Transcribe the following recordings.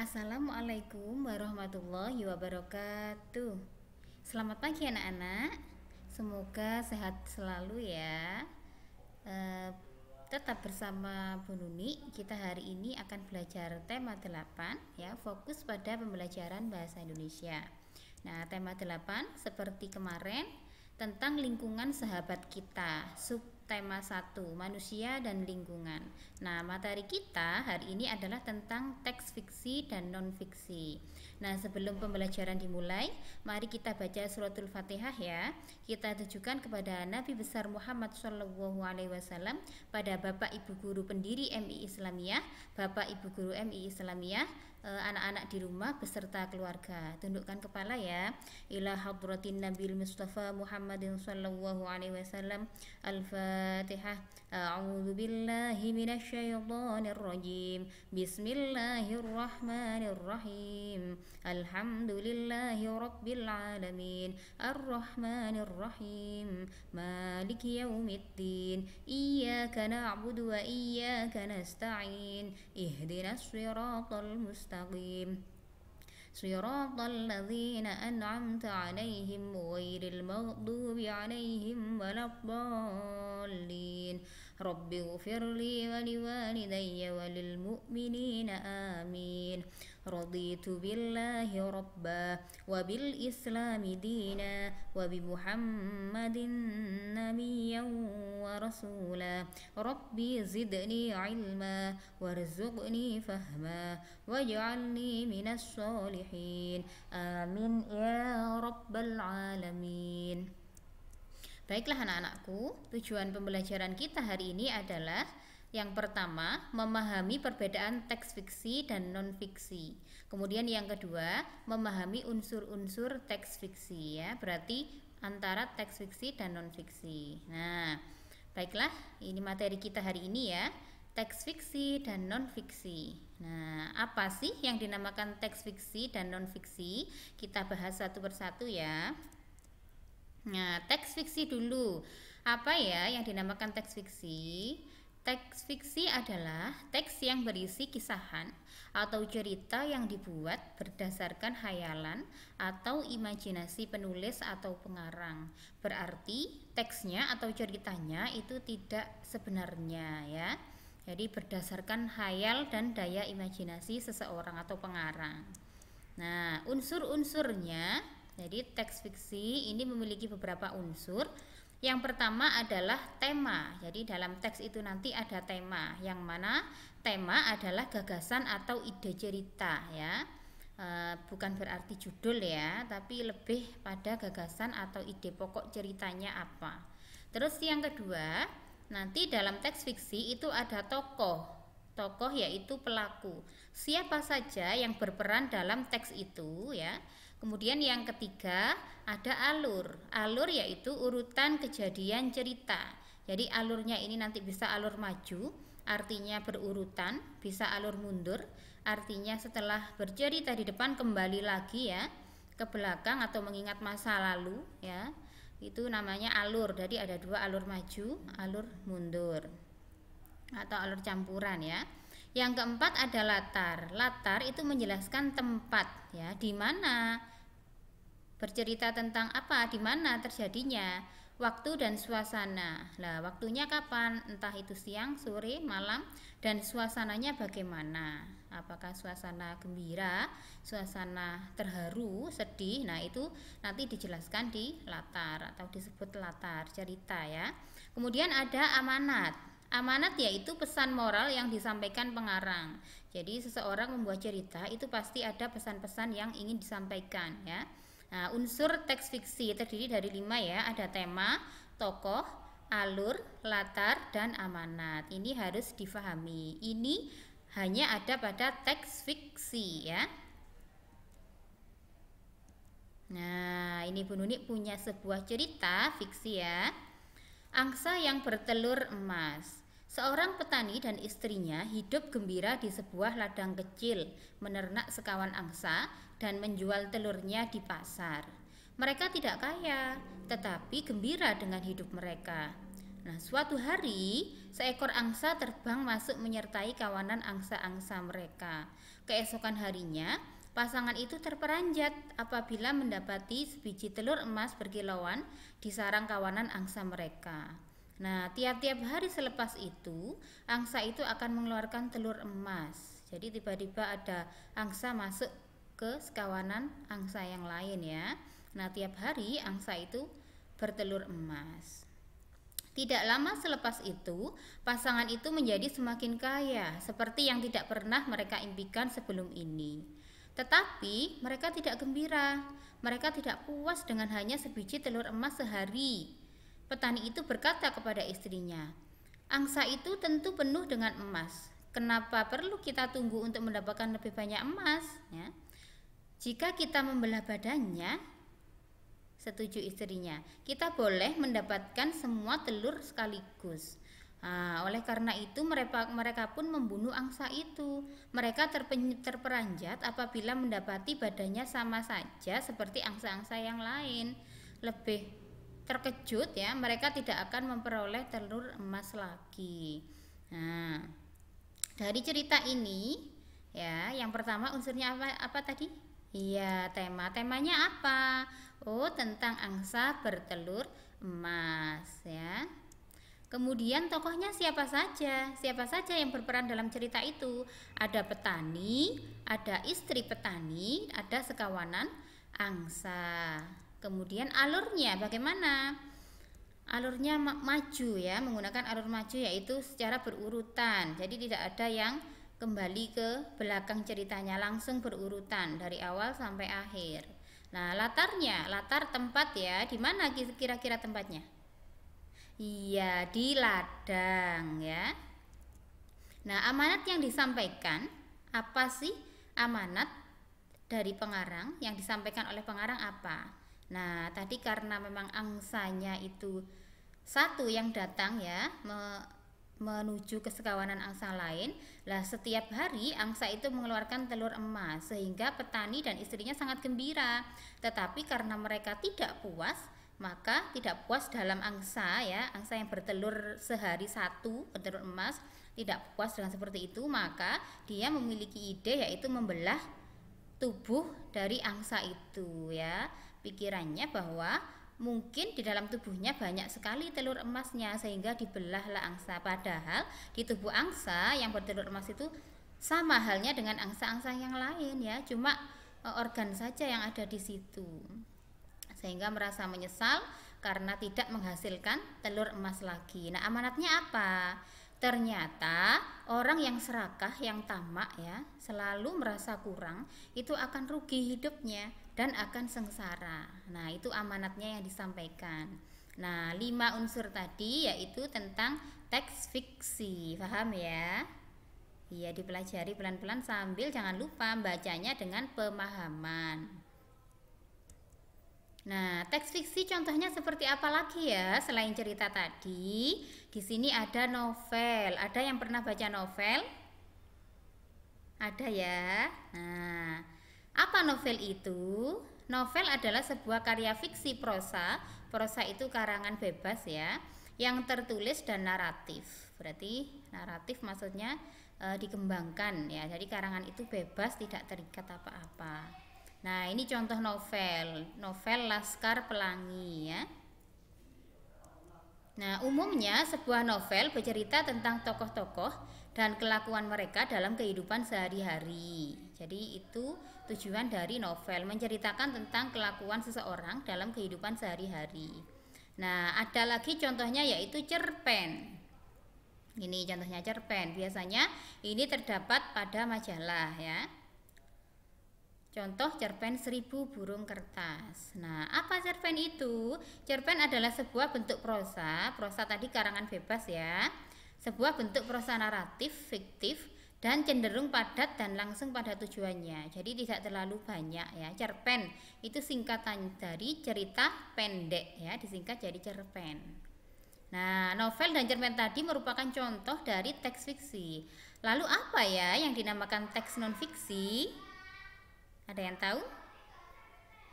Assalamualaikum warahmatullahi wabarakatuh. Selamat pagi anak-anak. Semoga sehat selalu ya. E, tetap bersama Bu Nuni. Kita hari ini akan belajar tema 8 ya, fokus pada pembelajaran bahasa Indonesia. Nah, tema 8 seperti kemarin tentang lingkungan sahabat kita, sub tema 1 manusia dan lingkungan. Nah, materi kita hari ini adalah tentang teks fiksi dan non fiksi. Nah, sebelum pembelajaran dimulai, mari kita baca suratul Fatihah ya. Kita tujukan kepada Nabi besar Muhammad Shallallahu alaihi wasallam pada Bapak Ibu guru pendiri MI Islamiyah, Bapak Ibu guru MI Islamiyah, Eh, anak-anak di rumah beserta keluarga. Tundukkan kepala ya. Ila hadratin Nabil Mustafa Muhammadin sallallahu alaihi wasallam. Al-Fatihah. A'udzu billahi minasyaitonir rajim. Bismillahirrahmanirrahim. Alhamdulillahi rabbil alamin. Arrahmanirrahim. Maliki yaumiddin. Iyyaka na'budu wa iyyaka nasta'in. Ihdinas siratal mustaqim مستقيم صراط الذين أنعمت عليهم غير المغضوب عليهم ولا الضالين رب اغفر لي ولوالدي وللمؤمنين آمين رضيت بالله ربا وبالإسلام دينا وبمحمد نبيا ورسولا ربي زدني علما وارزقني فهما واجعلني من الصالحين آمين يا رب العالمين Baiklah anak-anakku, tujuan pembelajaran kita hari ini adalah yang pertama, memahami perbedaan teks fiksi dan non-fiksi. Kemudian yang kedua, memahami unsur-unsur teks fiksi ya, berarti antara teks fiksi dan non-fiksi. Nah, baiklah, ini materi kita hari ini ya, teks fiksi dan non-fiksi. Nah, apa sih yang dinamakan teks fiksi dan non-fiksi? Kita bahas satu persatu ya. Nah, teks fiksi dulu. Apa ya yang dinamakan teks fiksi? Teks fiksi adalah teks yang berisi kisahan atau cerita yang dibuat berdasarkan hayalan atau imajinasi penulis atau pengarang. Berarti teksnya atau ceritanya itu tidak sebenarnya ya. Jadi berdasarkan hayal dan daya imajinasi seseorang atau pengarang. Nah, unsur-unsurnya jadi teks fiksi ini memiliki beberapa unsur yang pertama adalah tema. Jadi dalam teks itu nanti ada tema. Yang mana tema adalah gagasan atau ide cerita ya. E, bukan berarti judul ya, tapi lebih pada gagasan atau ide pokok ceritanya apa. Terus yang kedua, nanti dalam teks fiksi itu ada tokoh. Tokoh yaitu pelaku. Siapa saja yang berperan dalam teks itu ya. Kemudian yang ketiga ada alur. Alur yaitu urutan kejadian cerita. Jadi alurnya ini nanti bisa alur maju, artinya berurutan, bisa alur mundur, artinya setelah bercerita di depan kembali lagi ya ke belakang atau mengingat masa lalu ya. Itu namanya alur. Jadi ada dua alur maju, alur mundur atau alur campuran ya. Yang keempat ada latar. Latar itu menjelaskan tempat ya, di mana bercerita tentang apa, di mana terjadinya, waktu dan suasana. Lah, waktunya kapan? Entah itu siang, sore, malam dan suasananya bagaimana? Apakah suasana gembira, suasana terharu, sedih? Nah, itu nanti dijelaskan di latar atau disebut latar cerita ya. Kemudian ada amanat. Amanat yaitu pesan moral yang disampaikan pengarang. Jadi seseorang membuat cerita itu pasti ada pesan-pesan yang ingin disampaikan ya. Nah, unsur teks fiksi terdiri dari lima ya, ada tema, tokoh, alur, latar, dan amanat. Ini harus difahami. Ini hanya ada pada teks fiksi ya. Nah, ini Bu Nuni punya sebuah cerita fiksi ya. Angsa yang bertelur emas. Seorang petani dan istrinya hidup gembira di sebuah ladang kecil, menernak sekawan angsa dan menjual telurnya di pasar. Mereka tidak kaya, tetapi gembira dengan hidup mereka. Nah, suatu hari seekor angsa terbang masuk menyertai kawanan angsa-angsa mereka. Keesokan harinya, pasangan itu terperanjat apabila mendapati sebiji telur emas berkilauan di sarang kawanan angsa mereka. Nah, tiap-tiap hari selepas itu, angsa itu akan mengeluarkan telur emas. Jadi tiba-tiba ada angsa masuk ke sekawanan angsa yang lain ya. Nah, tiap hari angsa itu bertelur emas. Tidak lama selepas itu, pasangan itu menjadi semakin kaya, seperti yang tidak pernah mereka impikan sebelum ini. Tetapi mereka tidak gembira, mereka tidak puas dengan hanya sebiji telur emas sehari, Petani itu berkata kepada istrinya, "Angsa itu tentu penuh dengan emas. Kenapa perlu kita tunggu untuk mendapatkan lebih banyak emas?" Ya. Jika kita membelah badannya, setuju istrinya, kita boleh mendapatkan semua telur sekaligus. Nah, oleh karena itu mereka, mereka pun membunuh angsa itu. Mereka terpen, terperanjat apabila mendapati badannya sama saja seperti angsa-angsa yang lain, lebih terkejut ya mereka tidak akan memperoleh telur emas lagi nah dari cerita ini ya yang pertama unsurnya apa apa tadi iya tema temanya apa oh tentang angsa bertelur emas ya Kemudian tokohnya siapa saja? Siapa saja yang berperan dalam cerita itu? Ada petani, ada istri petani, ada sekawanan angsa kemudian alurnya bagaimana alurnya maju ya menggunakan alur maju yaitu secara berurutan jadi tidak ada yang kembali ke belakang ceritanya langsung berurutan dari awal sampai akhir nah latarnya latar tempat ya di mana kira-kira tempatnya iya di ladang ya nah amanat yang disampaikan apa sih amanat dari pengarang yang disampaikan oleh pengarang apa Nah, tadi karena memang angsanya itu satu yang datang ya, me menuju kesekawanan angsa lain. Lah setiap hari angsa itu mengeluarkan telur emas sehingga petani dan istrinya sangat gembira. Tetapi karena mereka tidak puas, maka tidak puas dalam angsa ya, angsa yang bertelur sehari satu bertelur emas tidak puas dengan seperti itu, maka dia memiliki ide yaitu membelah tubuh dari angsa itu ya pikirannya bahwa mungkin di dalam tubuhnya banyak sekali telur emasnya sehingga dibelahlah angsa padahal di tubuh angsa yang bertelur emas itu sama halnya dengan angsa-angsa yang lain ya cuma e, organ saja yang ada di situ sehingga merasa menyesal karena tidak menghasilkan telur emas lagi nah amanatnya apa Ternyata orang yang serakah, yang tamak ya, selalu merasa kurang, itu akan rugi hidupnya dan akan sengsara. Nah, itu amanatnya yang disampaikan. Nah, lima unsur tadi yaitu tentang teks fiksi. Paham ya? Iya, dipelajari pelan-pelan sambil jangan lupa bacanya dengan pemahaman. Nah, teks fiksi contohnya seperti apa lagi ya? Selain cerita tadi, di sini ada novel. Ada yang pernah baca novel? Ada ya. Nah, novel itu, novel adalah sebuah karya fiksi prosa. Prosa itu karangan bebas ya, yang tertulis dan naratif. Berarti naratif maksudnya e, dikembangkan ya. Jadi karangan itu bebas, tidak terikat apa-apa. Nah, ini contoh novel, novel Laskar Pelangi ya. Nah, umumnya sebuah novel bercerita tentang tokoh-tokoh dan kelakuan mereka dalam kehidupan sehari-hari. Jadi itu tujuan dari novel menceritakan tentang kelakuan seseorang dalam kehidupan sehari-hari. Nah, ada lagi contohnya yaitu cerpen. Ini contohnya cerpen. Biasanya ini terdapat pada majalah ya. Contoh cerpen seribu burung kertas. Nah, apa cerpen itu? Cerpen adalah sebuah bentuk prosa. Prosa tadi karangan bebas ya sebuah bentuk prosa naratif fiktif dan cenderung padat dan langsung pada tujuannya. Jadi tidak terlalu banyak ya. Cerpen itu singkatan dari cerita pendek ya, disingkat jadi cerpen. Nah, novel dan cerpen tadi merupakan contoh dari teks fiksi. Lalu apa ya yang dinamakan teks non fiksi? Ada yang tahu?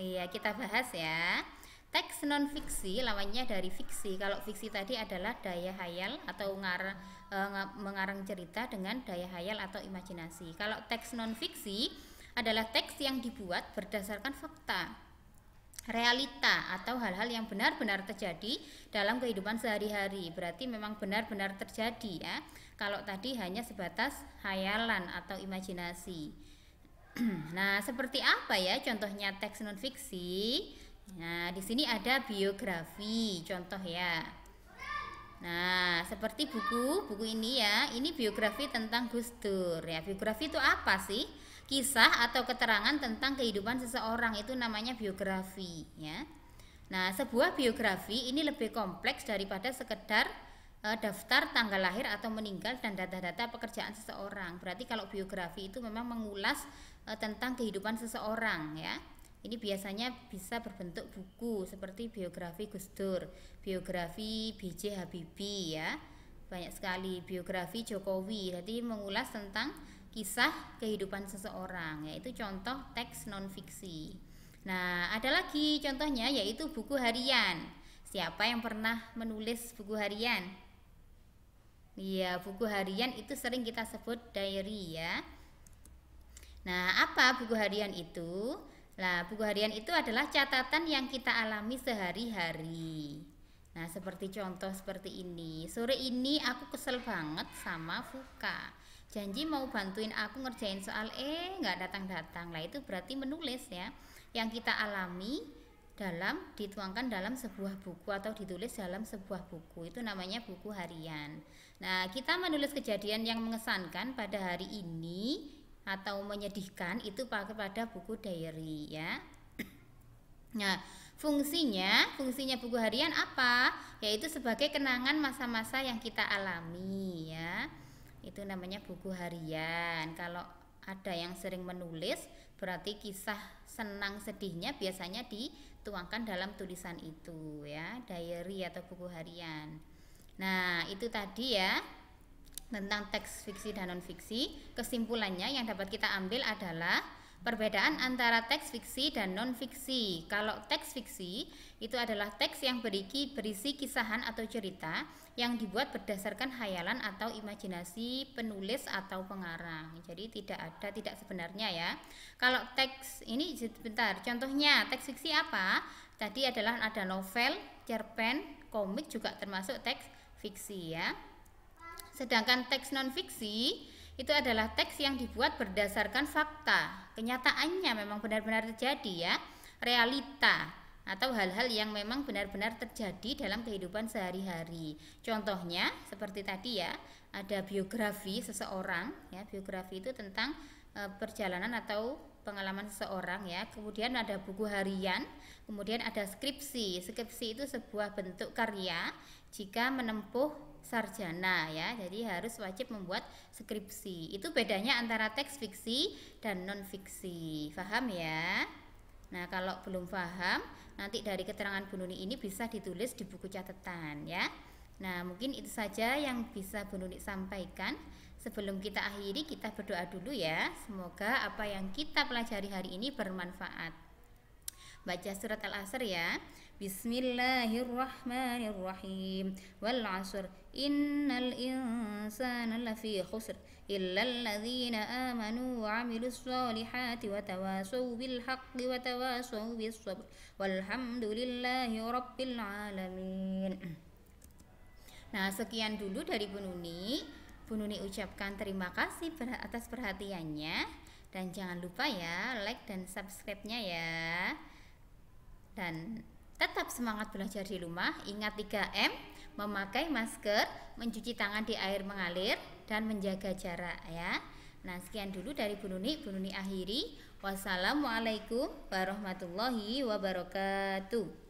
Iya, kita bahas ya. Teks non fiksi lawannya dari fiksi. Kalau fiksi tadi adalah daya hayal atau ngar, e, mengarang cerita dengan daya hayal atau imajinasi. Kalau teks non fiksi adalah teks yang dibuat berdasarkan fakta, realita atau hal-hal yang benar-benar terjadi dalam kehidupan sehari-hari. Berarti memang benar-benar terjadi ya. Kalau tadi hanya sebatas hayalan atau imajinasi. nah, seperti apa ya contohnya teks non fiksi? Nah, di sini ada biografi, contoh ya. Nah, seperti buku, buku ini ya, ini biografi tentang Gus Dur ya. Biografi itu apa sih? Kisah atau keterangan tentang kehidupan seseorang itu namanya biografi ya. Nah, sebuah biografi ini lebih kompleks daripada sekedar eh, daftar tanggal lahir atau meninggal dan data-data pekerjaan seseorang. Berarti kalau biografi itu memang mengulas eh, tentang kehidupan seseorang ya. Ini biasanya bisa berbentuk buku seperti biografi Gus Dur, biografi BJ Habibie ya. Banyak sekali biografi Jokowi. Jadi mengulas tentang kisah kehidupan seseorang, yaitu contoh teks nonfiksi. Nah, ada lagi contohnya yaitu buku harian. Siapa yang pernah menulis buku harian? Iya, buku harian itu sering kita sebut diary ya. Nah, apa buku harian itu? Nah, buku harian itu adalah catatan yang kita alami sehari-hari. Nah, seperti contoh seperti ini. Sore ini aku kesel banget sama Fuka. Janji mau bantuin aku ngerjain soal E nggak datang-datang. Lah itu berarti menulis ya. Yang kita alami dalam dituangkan dalam sebuah buku atau ditulis dalam sebuah buku. Itu namanya buku harian. Nah, kita menulis kejadian yang mengesankan pada hari ini atau menyedihkan itu pakai pada buku diary ya. Nah, fungsinya, fungsinya buku harian apa? Yaitu sebagai kenangan masa-masa yang kita alami ya. Itu namanya buku harian. Kalau ada yang sering menulis, berarti kisah senang sedihnya biasanya dituangkan dalam tulisan itu ya, diary atau buku harian. Nah, itu tadi ya tentang teks fiksi dan non fiksi. Kesimpulannya yang dapat kita ambil adalah perbedaan antara teks fiksi dan non fiksi. Kalau teks fiksi itu adalah teks yang berisi, berisi kisahan atau cerita yang dibuat berdasarkan hayalan atau imajinasi penulis atau pengarang. Jadi tidak ada tidak sebenarnya ya. Kalau teks ini sebentar, contohnya teks fiksi apa? Tadi adalah ada novel, cerpen, komik juga termasuk teks fiksi ya. Sedangkan teks non-fiksi itu adalah teks yang dibuat berdasarkan fakta, kenyataannya memang benar-benar terjadi ya, realita atau hal-hal yang memang benar-benar terjadi dalam kehidupan sehari-hari. Contohnya seperti tadi ya, ada biografi seseorang ya, biografi itu tentang e, perjalanan atau pengalaman seseorang ya. Kemudian ada buku harian, kemudian ada skripsi. Skripsi itu sebuah bentuk karya jika menempuh sarjana ya. Jadi harus wajib membuat skripsi. Itu bedanya antara teks fiksi dan non fiksi. Paham ya? Nah, kalau belum paham, nanti dari keterangan Bu Nuni ini bisa ditulis di buku catatan ya. Nah, mungkin itu saja yang bisa Bu Nuni sampaikan. Sebelum kita akhiri, kita berdoa dulu ya. Semoga apa yang kita pelajari hari ini bermanfaat. Baca surat Al-Asr ya. Bismillahirrahmanirrahim. Wal 'asr. Innal insana lafi khusr illa alladhina amanu wa 'amilus solihati wa tawasaw bil haqqi wa tawasaw bis sabr. Walhamdulillahi rabbil alamin. Nah, sekian dulu dari Bu Nuni. Bu Nuni ucapkan terima kasih atas perhatiannya dan jangan lupa ya like dan subscribe-nya ya. Dan tetap semangat belajar di rumah, ingat 3M, memakai masker, mencuci tangan di air mengalir dan menjaga jarak ya. Nah, sekian dulu dari Bu Nuni, Bu Nuni akhiri. Wassalamualaikum warahmatullahi wabarakatuh.